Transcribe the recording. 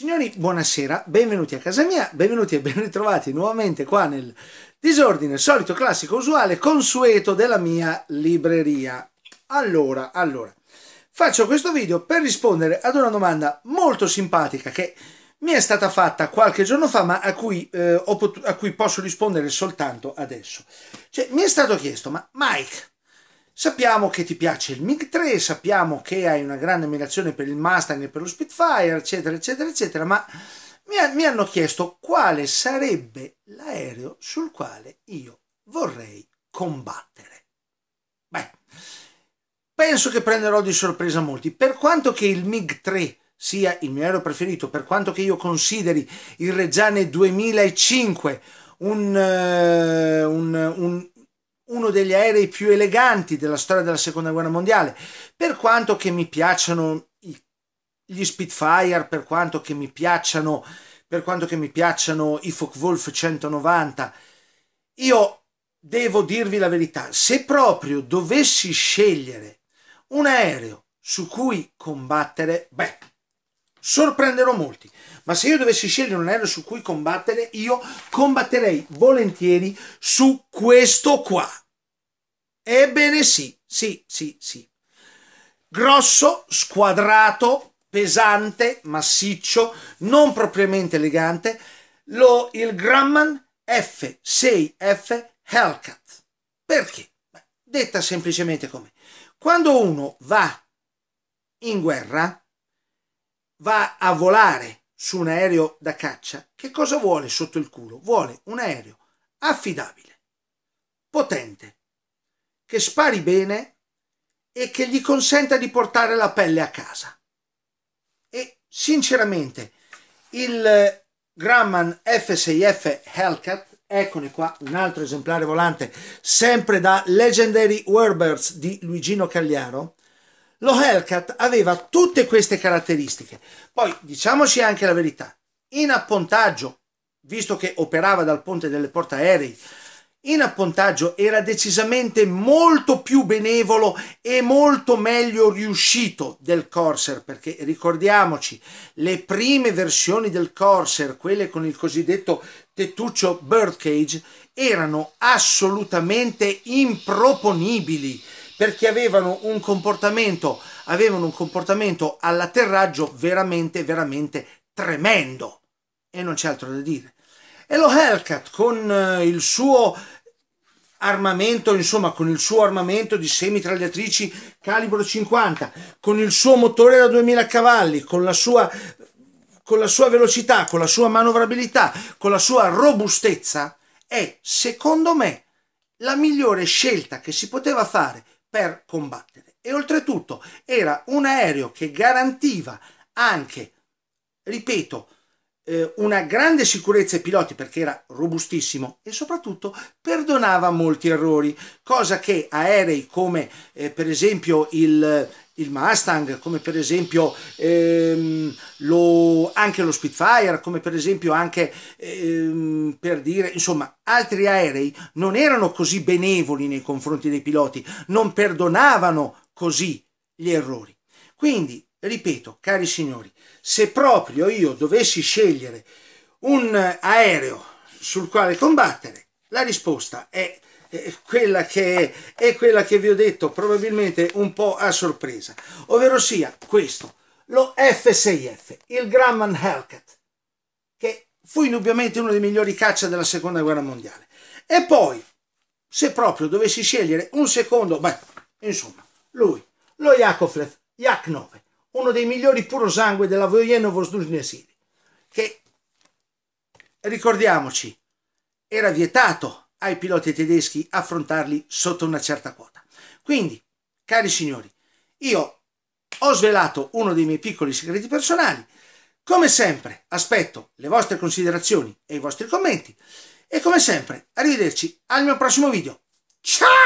Signori, buonasera, benvenuti a casa mia, benvenuti e ben ritrovati nuovamente qua nel disordine solito, classico, usuale, consueto della mia libreria. Allora, allora, faccio questo video per rispondere ad una domanda molto simpatica che mi è stata fatta qualche giorno fa, ma a cui, eh, pot- a cui posso rispondere soltanto adesso. Cioè, mi è stato chiesto, ma Mike, Sappiamo che ti piace il MiG-3, sappiamo che hai una grande ammirazione per il Mustang e per lo Spitfire, eccetera, eccetera, eccetera, ma mi, ha, mi hanno chiesto quale sarebbe l'aereo sul quale io vorrei combattere. Beh, penso che prenderò di sorpresa molti, per quanto che il MiG-3 sia il mio aereo preferito, per quanto che io consideri il Reggiane 2005 eh, un, un, un uno degli aerei più eleganti della storia della seconda guerra mondiale. Per quanto che mi piacciono gli Spitfire, per quanto che mi piacciono, per quanto che mi piacciono i Focke-Wulf 190, io devo dirvi la verità, se proprio dovessi scegliere un aereo su cui combattere, beh, sorprenderò molti, ma se io dovessi scegliere un aereo su cui combattere, io combatterei volentieri su questo qua. Ebbene sì, sì, sì, sì. Grosso, squadrato, pesante, massiccio, non propriamente elegante, lo, il Grumman F6F Hellcat. Perché? Beh, detta semplicemente come quando uno va in guerra, va a volare su un aereo da caccia, che cosa vuole sotto il culo? Vuole un aereo affidabile, potente, che spari bene e che gli consenta di portare la pelle a casa. E sinceramente il eh, Grumman F6F Hellcat, eccone qua un altro esemplare volante, sempre da Legendary Warbirds di Luigino Cagliaro, lo Hellcat aveva tutte queste caratteristiche. Poi diciamoci anche la verità, in appontaggio, visto che operava dal ponte delle portaerei, in appontaggio era decisamente molto più benevolo e molto meglio riuscito del Corsair, perché ricordiamoci, le prime versioni del Corsair, quelle con il cosiddetto tettuccio birdcage, erano assolutamente improponibili perché avevano un comportamento, avevano un comportamento all'atterraggio veramente veramente tremendo e non c'è altro da dire. E lo Hellcat con eh, il suo armamento, insomma, con il suo armamento di semitragliatrici calibro 50, con il suo motore da 2000 cavalli, con la sua con la sua velocità, con la sua manovrabilità, con la sua robustezza, è secondo me la migliore scelta che si poteva fare per combattere. E oltretutto era un aereo che garantiva anche, ripeto, eh, una grande sicurezza ai piloti perché era robustissimo e soprattutto perdonava molti errori, cosa che aerei come eh, per esempio il, il Mustang, come per esempio ehm, lo, anche lo Spitfire, come per esempio anche ehm, per dire, insomma, altri aerei non erano così benevoli nei confronti dei piloti, non perdonavano così gli errori. Quindi ripeto, cari signori, se proprio io dovessi scegliere un aereo sul quale combattere, la risposta è quella che è quella che vi ho detto probabilmente un po' a sorpresa, ovvero sia questo, lo F6F, il Grumman Hellcat, che fu indubbiamente uno dei migliori caccia della seconda guerra mondiale. E poi, se proprio dovessi scegliere un secondo, beh, insomma, lui, lo Yakovlev Yak 9, uno dei migliori sangue della Vojeno Vojenovo Snusnesili, che ricordiamoci era vietato ai piloti tedeschi affrontarli sotto una certa quota. Quindi, cari signori, io ho svelato uno dei miei piccoli segreti personali. Come sempre, aspetto le vostre considerazioni e i vostri commenti. E come sempre, arrivederci al mio prossimo video. Ciao!